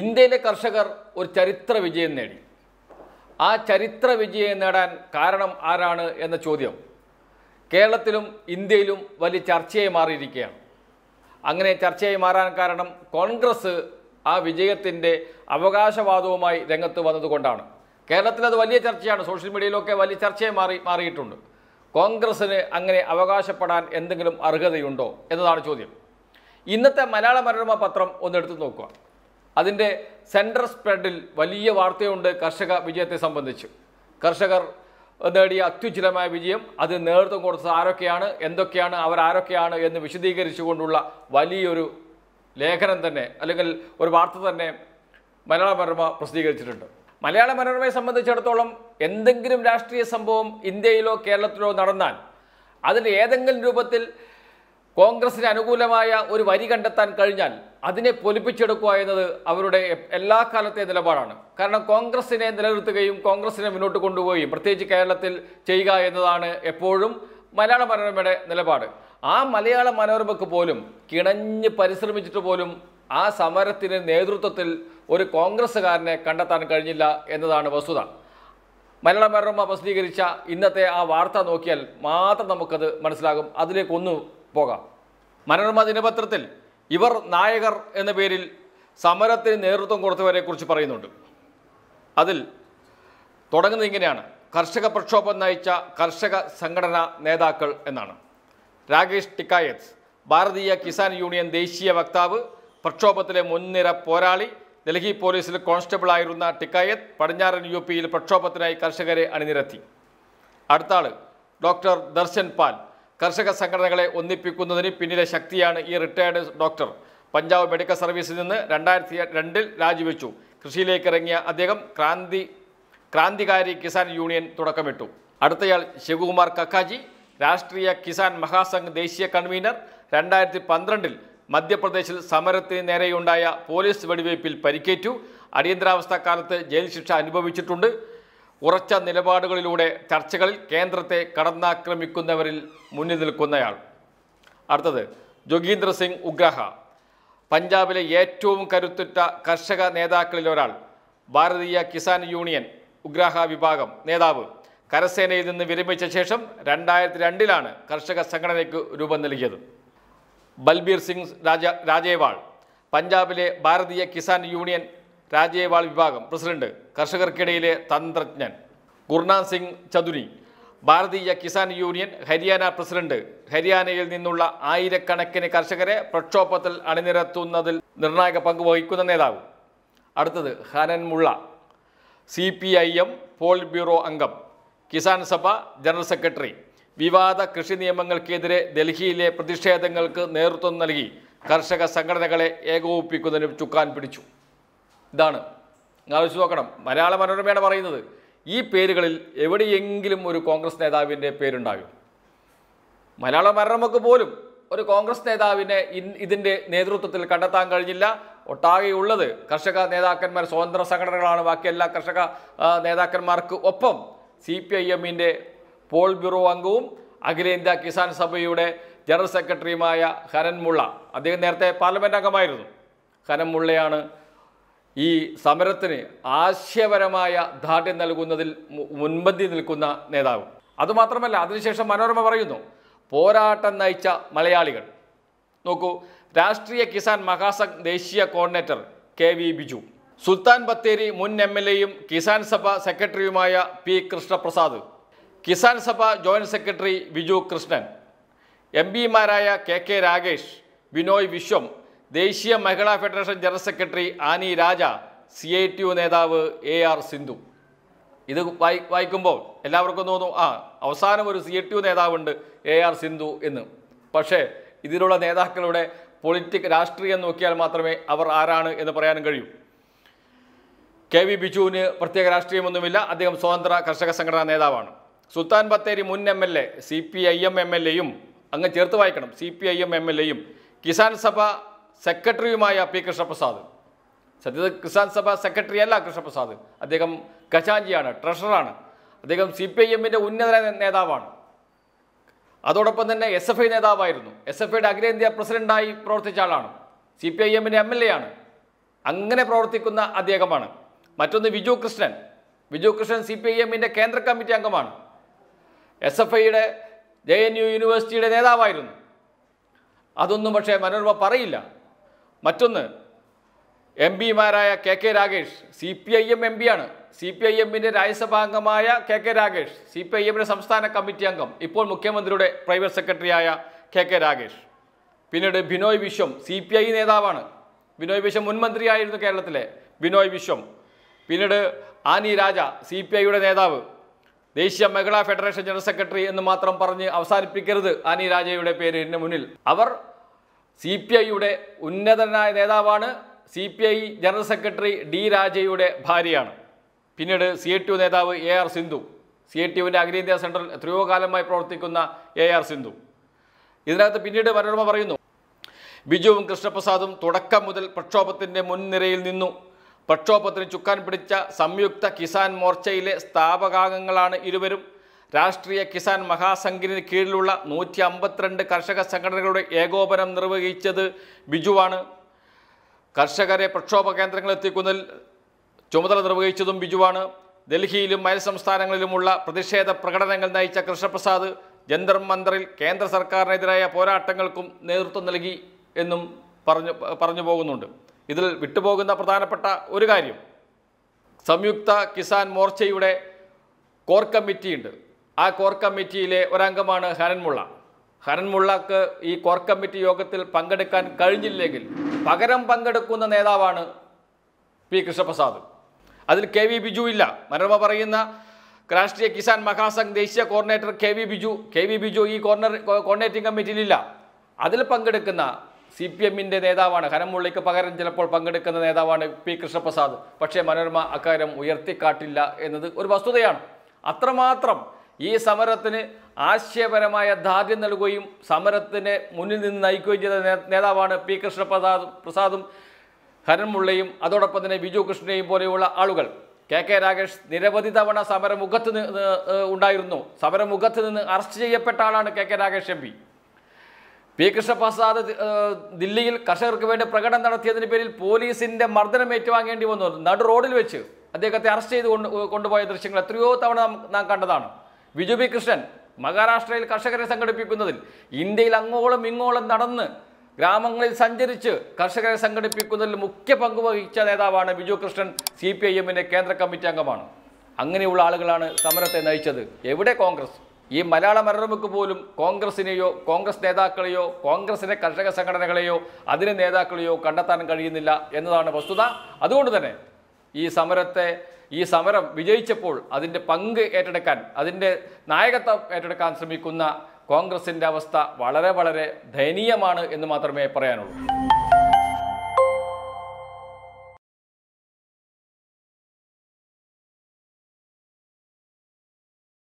ഇന്ത്യയിലെ കർഷകർ ഒരു ചരിത്ര വിജയം നേടി ആ ചരിത്ര വിജയം നേടാൻ കാരണം ആരാണ് എന്ന ചോദ്യം കേരളത്തിലും ഇന്ത്യയിലും വലിയ ചർച്ചയായി മാറിയിരിക്കുകയാണ് അങ്ങനെ ചർച്ചയായി മാറാൻ കാരണം കോൺഗ്രസ് ആ വിജയത്തിൻ്റെ അവകാശവാദവുമായി രംഗത്ത് വന്നതുകൊണ്ടാണ് കേരളത്തിൽ അത് വലിയ ചർച്ചയാണ് സോഷ്യൽ മീഡിയയിലൊക്കെ വലിയ ചർച്ചയായി മാറി മാറിയിട്ടുണ്ട് കോൺഗ്രസ്സിന് അങ്ങനെ അവകാശപ്പെടാൻ എന്തെങ്കിലും അർഹതയുണ്ടോ എന്നതാണ് ചോദ്യം ഇന്നത്തെ മലയാള മനോരമ പത്രം ഒന്ന് നോക്കുക അതിൻ്റെ സെൻട്രൽ സ്പ്രെഡിൽ വലിയ വാർത്തയുണ്ട് കർഷക വിജയത്തെ സംബന്ധിച്ച് കർഷകർ നേടിയ അത്യുജ്ജലമായ വിജയം അത് നേതൃത്വം കൊടുത്തത് ആരൊക്കെയാണ് എന്തൊക്കെയാണ് അവർ ആരൊക്കെയാണ് എന്ന് വിശദീകരിച്ചുകൊണ്ടുള്ള വലിയൊരു ലേഖനം തന്നെ അല്ലെങ്കിൽ ഒരു വാർത്ത തന്നെ മലയാള മനോരമ പ്രസിദ്ധീകരിച്ചിട്ടുണ്ട് മലയാള മനോരമയെ സംബന്ധിച്ചിടത്തോളം എന്തെങ്കിലും രാഷ്ട്രീയ സംഭവം ഇന്ത്യയിലോ കേരളത്തിലോ നടന്നാൽ അതിൽ ഏതെങ്കിലും രൂപത്തിൽ കോൺഗ്രസിന് അനുകൂലമായ ഒരു വരി കണ്ടെത്താൻ കഴിഞ്ഞാൽ അതിനെ പൊലിപ്പിച്ചെടുക്കുക എന്നത് അവരുടെ എല്ലാ കാലത്തെ നിലപാടാണ് കാരണം കോൺഗ്രസിനെ നിലനിർത്തുകയും കോൺഗ്രസിനെ മുന്നോട്ട് കൊണ്ടുപോവുകയും പ്രത്യേകിച്ച് കേരളത്തിൽ ചെയ്യുക എന്നതാണ് എപ്പോഴും മലയാള മനോരമയുടെ നിലപാട് ആ മലയാള മനോരമയ്ക്ക് പോലും കിണഞ്ഞ് പരിശ്രമിച്ചിട്ട് പോലും ആ സമരത്തിന് നേതൃത്വത്തിൽ ഒരു കോൺഗ്രസ്സുകാരനെ കണ്ടെത്താൻ കഴിഞ്ഞില്ല എന്നതാണ് വസ്തുത മലയാള മനോരമ പ്രസിദ്ധീകരിച്ച ഇന്നത്തെ ആ വാർത്ത നോക്കിയാൽ മാത്രം നമുക്കത് മനസ്സിലാകും അതിലേക്കൊന്നു പോകാം മനോരമ ദിനപത്രത്തിൽ ഇവർ നായകർ എന്ന പേരിൽ സമരത്തിന് നേതൃത്വം കൊടുത്തവരെക്കുറിച്ച് പറയുന്നുണ്ട് അതിൽ തുടങ്ങുന്നത് ഇങ്ങനെയാണ് കർഷക പ്രക്ഷോഭം നയിച്ച കർഷക സംഘടനാ നേതാക്കൾ എന്നാണ് രാകേഷ് ടിക്കായത്ത് ഭാരതീയ കിസാൻ യൂണിയൻ ദേശീയ വക്താവ് പ്രക്ഷോഭത്തിലെ മുൻനിര പോരാളി ഡൽഹി പോലീസിൽ കോൺസ്റ്റബിളായിരുന്ന ടിക്കായത്ത് പടിഞ്ഞാറൻ യു പിയിൽ പ്രക്ഷോഭത്തിനായി കർഷകരെ അണിനിരത്തി അടുത്താൾ ഡോക്ടർ ദർശൻ പാൽ കർഷക സംഘടനകളെ ഒന്നിപ്പിക്കുന്നതിന് പിന്നിലെ ശക്തിയാണ് ഈ റിട്ടയർഡ് ഡോക്ടർ പഞ്ചാബ് മെഡിക്കൽ സർവീസിൽ നിന്ന് രണ്ടായിരത്തി രണ്ടിൽ രാജിവെച്ചു കൃഷിയിലേക്ക് ഇറങ്ങിയ അദ്ദേഹം ക്രാന്തി ക്രാന്തികാരി കിസാൻ യൂണിയൻ തുടക്കമിട്ടു അടുത്തയാൾ ശിവകുമാർ കക്കാജി രാഷ്ട്രീയ കിസാൻ മഹാസംഘ് ദേശീയ കൺവീനർ രണ്ടായിരത്തി പന്ത്രണ്ടിൽ മധ്യപ്രദേശിൽ സമരത്തിന് നേരെയുണ്ടായ പോലീസ് വെടിവയ്പിൽ പരിക്കേറ്റു അടിയന്തരാവസ്ഥ കാലത്ത് ജയിൽ ശിക്ഷ അനുഭവിച്ചിട്ടുണ്ട് ഉറച്ച നിലപാടുകളിലൂടെ ചർച്ചകളിൽ കേന്ദ്രത്തെ കടന്നാക്രമിക്കുന്നവരിൽ മുന്നിൽ നിൽക്കുന്നയാൾ അടുത്തത് ജോഗീന്ദ്ര സിംഗ് ഉഗ്രഹ പഞ്ചാബിലെ ഏറ്റവും കരുത്തുറ്റ കർഷക നേതാക്കളിൽ ഒരാൾ ഭാരതീയ കിസാൻ യൂണിയൻ ഉഗ്രഹ വിഭാഗം നേതാവ് കരസേനയിൽ നിന്ന് വിരമിച്ച ശേഷം രണ്ടായിരത്തി രണ്ടിലാണ് കർഷക സംഘടനയ്ക്ക് രൂപം നൽകിയത് ബൽബീർ സിംഗ് രാജ രാജേവാൾ പഞ്ചാബിലെ ഭാരതീയ കിസാൻ യൂണിയൻ രാജ്യവാൾ വിഭാഗം പ്രസിഡന്റ് കർഷകർക്കിടയിലെ തന്ത്രജ്ഞൻ ഗുർനാഥ് സിംഗ് ചതുരി ഭാരതീയ കിസാൻ യൂണിയൻ ഹരിയാന പ്രസിഡന്റ് ഹരിയാനയിൽ നിന്നുള്ള ആയിരക്കണക്കിന് കർഷകരെ പ്രക്ഷോഭത്തിൽ അണിനിരത്തുന്നതിൽ നിർണായക പങ്ക് വഹിക്കുന്ന നേതാവ് അടുത്തത് Hannan Mollah C P I M politburo അംഗം കിസാൻ സഭ ജനറൽ സെക്രട്ടറി വിവാദ കൃഷി നിയമങ്ങൾക്കെതിരെ ഡൽഹിയിലെ പ്രതിഷേധങ്ങൾക്ക് നേതൃത്വം നൽകി കർഷക സംഘടനകളെ ഏകോപിപ്പിക്കുന്നതിന് ചുക്കാൻ പിടിച്ചു ഇതാണ് ആലോചിച്ച് നോക്കണം മലയാള മനോരമയാണ് പറയുന്നത് ഈ പേരുകളിൽ എവിടെയെങ്കിലും ഒരു കോൺഗ്രസ് നേതാവിൻ്റെ പേരുണ്ടാകും മലയാള മനോരമക്ക് പോലും ഒരു കോൺഗ്രസ് നേതാവിനെ ഇതിൻ്റെ നേതൃത്വത്തിൽ കണ്ടെത്താൻ കഴിഞ്ഞില്ല ഒട്ടാകെയുള്ളത് കർഷക നേതാക്കന്മാർ സ്വതന്ത്ര സംഘടനകളാണ് ബാക്കി എല്ലാ കർഷക നേതാക്കന്മാർക്ക് ഒപ്പം സി പി ഐ എമ്മിൻ്റെ പോൾ ബ്യൂറോ അംഗവും അഖിലേന്ത്യാ കിസാൻ സഭയുടെ ജനറൽ സെക്രട്ടറിയുമായ ഹരൻമുള്ള അദ്ദേഹം നേരത്തെ പാർലമെൻറ്റ് അംഗമായിരുന്നു ഹരൻമുള്ളയാണ് ഈ സമരത്തിന് ആശയപരമായ ധാർഢ്യം നൽകുന്നതിൽ മുൻപന്തി നിൽക്കുന്ന നേതാവ് അതുമാത്രമല്ല അതിനുശേഷം മനോരമ പറയുന്നു പോരാട്ടം നയിച്ച മലയാളികൾ നോക്കൂ രാഷ്ട്രീയ കിസാൻ മഹാസംഘ് ദേശീയ coordinator K V Biju Sultan Bathery മുൻ എം എൽ എയും കിസാൻ സഭ സെക്രട്ടറിയുമായ P Krishnaprasad Kisan Sabha joint secretary Viju Krishnan M പിമാരായ കെ കെ രാഗേഷ് ബിനോയ് വിശ്വം ദേശീയ മഹിളാ federation general secretary Annie Raja C I T U നേതാവ് എ ആർ സിന്ധു ഇത് വായി വായിക്കുമ്പോൾ എല്ലാവർക്കും തോന്നും ആ അവസാനം ഒരു സി ഐ ടി യു നേതാവുണ്ട് എ ആർ സിന്ധു എന്ന് പക്ഷേ ഇതിലുള്ള നേതാക്കളുടെ പൊളിറ്റിക് രാഷ്ട്രീയം നോക്കിയാൽ മാത്രമേ അവർ ആരാണ് എന്ന് പറയാനും കഴിയൂ കെ വി ബിജുവിന് പ്രത്യേക രാഷ്ട്രീയമൊന്നുമില്ല അദ്ദേഹം സ്വതന്ത്ര കർഷക സംഘടനാ നേതാവാണ് സുൽത്താൻ ബത്തേരി മുൻ M L A C P I M M L എയും അങ്ങ് ചേർത്ത് വായിക്കണം C P I M M L എയും കിസാൻ സഭ സെക്രട്ടറിയുമായ പി കൃഷ്ണപ്രസാദ് സത്യത കിസാൻ സഭ സെക്രട്ടറി അല്ല കൃഷ്ണപ്രസാദ് അദ്ദേഹം ഖജാഞ്ചിയാണ് ട്രഷറാണ് അദ്ദേഹം സി പി ഐ എമ്മിൻ്റെ ഉന്നത നേതാവാണ് അതോടൊപ്പം തന്നെ എസ് എഫ് ഐ നേതാവായിരുന്നു എസ് എഫ് ഐയുടെ അഖിലേന്ത്യാ പ്രസിഡന്റായി പ്രവർത്തിച്ച ആളാണ് സി പി ഐ എമ്മിൻ്റെ എം എൽ എ ആണ് അങ്ങനെ പ്രവർത്തിക്കുന്ന അദ്ദേഹമാണ് മറ്റൊന്ന് Viju Krishnan Viju Krishnan C P I എമ്മിൻ്റെ കേന്ദ്ര കമ്മിറ്റി അംഗമാണ് എസ് എഫ് ഐയുടെ ജെ എൻ യു യൂണിവേഴ്സിറ്റിയുടെ നേതാവായിരുന്നു അതൊന്നും പക്ഷേ മനോരമ പറയില്ല മറ്റൊന്ന് എം പിമാരായ K K Ragesh C P I M M പിയാണ് സി പി ഐ എമ്മിൻ്റെ രാജ്യസഭാ അംഗമായ K K Ragesh C P I എമ്മിൻ്റെ സംസ്ഥാന കമ്മിറ്റി അംഗം ഇപ്പോൾ മുഖ്യമന്ത്രിയുടെ പ്രൈവറ്റ് സെക്രട്ടറിയായ കെ കെ രാഗേഷ് പിന്നീട് Binoy Viswam C P I നേതാവാണ് ബിനോയ് വിശ്വം മുൻമന്ത്രിയായിരുന്നു കേരളത്തിലെ ബിനോയ് വിശ്വം പിന്നീട് ആനി രാജ സി പി ഐയുടെ നേതാവ് ദേശീയ മേഖലാ ഫെഡറേഷൻ ജനറൽ സെക്രട്ടറി എന്ന് മാത്രം പറഞ്ഞ് അവസാനിപ്പിക്കരുത് ആനി രാജയുടെ പേര് എൻ്റെ മുന്നിൽ അവർ സി പി ഐയുടെ ഉന്നതനായ നേതാവാണ് C P I general secretary D രാജയുടെ ഭാര്യയാണ് പിന്നീട് സി എ ടി നേതാവ് A R Sindhu C A T യുവിൻ്റെ അഖിലേന്ത്യാ സെൻട്രൽ എത്രയോ കാലമായി പ്രവർത്തിക്കുന്ന എ ആർ സിന്ധു ഇതിനകത്ത് പിന്നീട് മനോരമ പറയുന്നു ബിജുവും കൃഷ്ണപ്രസാദും തുടക്കം മുതൽ പ്രക്ഷോഭത്തിൻ്റെ മുൻനിരയിൽ നിന്നു പ്രക്ഷോഭത്തിന് ചുക്കാൻ പിടിച്ച സംയുക്ത കിസാൻ മോർച്ചയിലെ സ്ഥാപകാംഗങ്ങളാണ് ഇരുവരും രാഷ്ട്രീയ കിസാൻ മഹാസംഘിന് കീഴിലുള്ള നൂറ്റി അമ്പത്തിരണ്ട് കർഷക സംഘടനകളുടെ ഏകോപനം നിർവഹിച്ചത് ബിജുവാണ് കർഷകരെ പ്രക്ഷോഭ കേന്ദ്രങ്ങളെത്തിക്കുന്നതിൽ ചുമതല നിർവഹിച്ചതും ബിജുവാണ് ഡൽഹിയിലും അയൽ സംസ്ഥാനങ്ങളിലുമുള്ള പ്രതിഷേധ പ്രകടനങ്ങൾ നയിച്ച കൃഷ്ണപ്രസാദ് ജന്തർ മന്ദറിൽ കേന്ദ്ര സർക്കാരിനെതിരായ പോരാട്ടങ്ങൾക്കും നേതൃത്വം നൽകി എന്നും പറഞ്ഞു പറഞ്ഞു പോകുന്നുണ്ട് ഇതിൽ വിട്ടുപോകുന്ന പ്രധാനപ്പെട്ട ഒരു കാര്യം സംയുക്ത കിസാൻ മോർച്ചയുടെ കോർ കമ്മിറ്റിയുണ്ട് ആ കോർ കമ്മിറ്റിയിലെ ഒരംഗമാണ് ഹരൻമുള്ള ഹരൻമുള്ളക്ക് ഈ കോർ കമ്മിറ്റി യോഗത്തിൽ പങ്കെടുക്കാൻ കഴിഞ്ഞില്ലെങ്കിൽ പകരം പങ്കെടുക്കുന്ന നേതാവാണ് പി കൃഷ്ണപ്രസാദ് അതിൽ കെ വി ബിജു ഇല്ല മനോരമ പറയുന്ന രാഷ്ട്രീയ കിസാൻ മഹാസംഘ് ദേശീയ coordinator K V Biju K V Biju ഈ കോർണർ കോർഡിനേറ്റിംഗ് കമ്മിറ്റിയിലില്ല അതിൽ പങ്കെടുക്കുന്ന സി പി എമ്മിൻ്റെ നേതാവാണ് ഹനമുള്ളിക്ക് പകരം ചിലപ്പോൾ പങ്കെടുക്കുന്ന നേതാവാണ് പി കൃഷ്ണപ്രസാദ് പക്ഷേ മനോരമ അക്കാര്യം ഉയർത്തിക്കാട്ടില്ല എന്നത് ഒരു വസ്തുതയാണ് അത്രമാത്രം ഈ സമരത്തിന് ആശയപരമായ ദാർഢ്യം നൽകുകയും സമരത്തിന് മുന്നിൽ നിന്ന് നയിക്കുകയും ചെയ്ത നേതാവാണ് പി കൃഷ്ണപ്രസാദ് പ്രസാദും ഹരൻമുള്ളയും അതോടൊപ്പം തന്നെ ബിജു കൃഷ്ണയും പോലെയുള്ള ആളുകൾ കെ കെ രാകേഷ് നിരവധി തവണ സമരമുഖത്ത് ഉണ്ടായിരുന്നു സമരമുഖത്ത് നിന്ന് അറസ്റ്റ് ചെയ്യപ്പെട്ട ആളാണ് K K Rakesh M P P Krishnaprasad ദില്ലിയിൽ കർഷകർക്ക് വേണ്ടി പ്രകടനം നടത്തിയതിന് പേരിൽ പോലീസിന്റെ മർദ്ദനം ഏറ്റുവാങ്ങേണ്ടി വന്നു നടു റോഡിൽ വെച്ച് അദ്ദേഹത്തെ അറസ്റ്റ് ചെയ്ത് കൊണ്ടുപോയ ദൃശ്യങ്ങൾ എത്രയോ തവണ നാം കണ്ടതാണ് ബിജു ബി കൃഷ്ണൻ മഹാരാഷ്ട്രയിൽ കർഷകരെ സംഘടിപ്പിക്കുന്നതിൽ ഇന്ത്യയിൽ അങ്ങോളം ഇങ്ങോളം നടന്ന് ഗ്രാമങ്ങളിൽ സഞ്ചരിച്ച് കർഷകരെ സംഘടിപ്പിക്കുന്നതിൽ മുഖ്യ പങ്കുവഹിച്ച നേതാവാണ് Biju Krishnan C P I എമ്മിൻ്റെ കേന്ദ്ര കമ്മിറ്റി അംഗമാണ് അങ്ങനെയുള്ള ആളുകളാണ് സമരത്തെ നയിച്ചത് എവിടെ കോൺഗ്രസ് ഈ മലയാള മരണമുക്ക് പോലും കോൺഗ്രസിനെയോ കോൺഗ്രസ് നേതാക്കളെയോ കോൺഗ്രസിനെ കർഷക സംഘടനകളെയോ അതിന് നേതാക്കളെയോ കണ്ടെത്താൻ കഴിയുന്നില്ല എന്നതാണ് വസ്തുത അതുകൊണ്ട് തന്നെ ഈ സമരത്തെ ഈ സമരം വിജയിച്ചപ്പോൾ അതിൻ്റെ പങ്ക് ഏറ്റെടുക്കാൻ അതിൻ്റെ നായകത്വം ഏറ്റെടുക്കാൻ ശ്രമിക്കുന്ന കോൺഗ്രസിൻ്റെ അവസ്ഥ വളരെ വളരെ ദയനീയമാണ് എന്ന് മാത്രമേ പറയാനുള്ളൂ